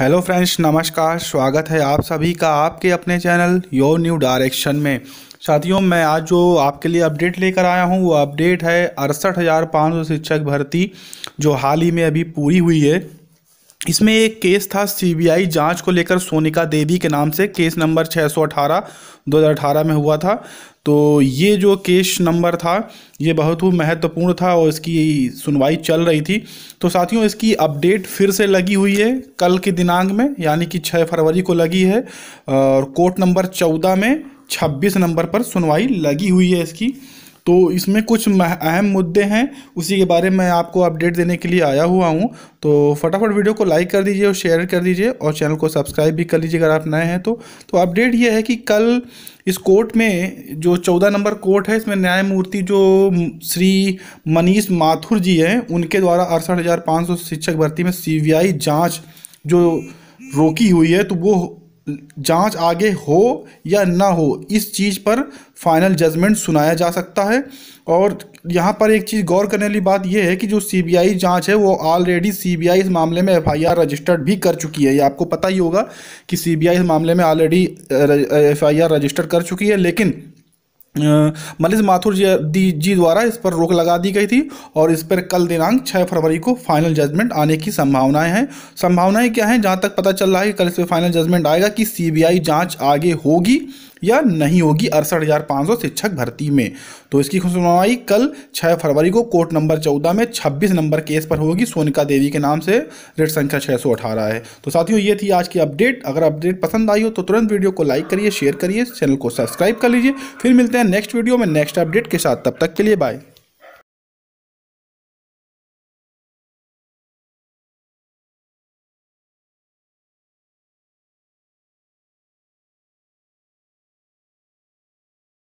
hello friends नमस्कार स्वागत है आप सभी का आपके अपने चैनल योर न्यू डायरेक्शन में साथियों मैं आज जो आपके लिए अपडेट लेकर आया हूं वो अपडेट है अड़सठ हज़ार पाँच सौ शिक्षक भर्ती जो हाल ही में अभी पूरी हुई है इसमें एक केस था सीबीआई जांच को लेकर सोनिका देवी के नाम से केस नंबर 618 2018 में हुआ था तो ये जो केस नंबर था ये बहुत ही महत्वपूर्ण था और इसकी सुनवाई चल रही थी तो साथियों इसकी अपडेट फिर से लगी हुई है कल के दिनांक में यानी कि 6 फरवरी को लगी है और कोर्ट नंबर 14 में 26 नंबर पर सुनवाई लगी हुई है इसकी तो इसमें कुछ अहम मुद्दे हैं उसी के बारे में आपको अपडेट देने के लिए आया हुआ हूँ तो फटाफट वीडियो को लाइक कर दीजिए और शेयर कर दीजिए और चैनल को सब्सक्राइब भी कर लीजिए अगर आप नए हैं तो तो अपडेट यह है कि कल इस कोर्ट में जो चौदह नंबर कोर्ट है इसमें न्यायमूर्ति जो श्री मनीष माथुर जी हैं उनके द्वारा अड़सठ हज़ार पाँच सौ शिक्षक भर्ती में सी जांच जो रोकी हुई है तो वो जांच आगे हो या ना हो इस चीज़ पर फाइनल जजमेंट सुनाया जा सकता है और यहाँ पर एक चीज़ गौर करने वाली बात यह है कि जो सीबीआई जांच है वो ऑलरेडी सीबीआई इस मामले में एफआईआर रजिस्टर्ड भी कर चुकी है ये आपको पता ही होगा कि सीबीआई इस मामले में ऑलरेडी एफआईआर रजिस्टर कर चुकी है लेकिन मलिज माथुर जी जी द्वारा इस पर रोक लगा दी गई थी और इस पर कल दिनांक 6 फरवरी को फाइनल जजमेंट आने की संभावनाएं हैं संभावनाएं क्या हैं जहाँ तक पता चल रहा है कि कल इस पर फाइनल जजमेंट आएगा कि सीबीआई जांच आगे होगी या नहीं होगी अड़सठ हज़ार पाँच सौ शिक्षक भर्ती में तो इसकी सुनवाई कल छः फरवरी को कोर्ट नंबर चौदह में छब्बीस नंबर केस पर होगी सोनिका देवी के नाम से रेट संख्या छः सौ अठारह है तो साथियों ये थी आज की अपडेट अगर अपडेट पसंद आई हो तो तुरंत वीडियो को लाइक करिए शेयर करिए चैनल को सब्सक्राइब कर लीजिए फिर मिलते हैं नेक्स्ट वीडियो में नेक्स्ट अपडेट के साथ तब तक के लिए बाय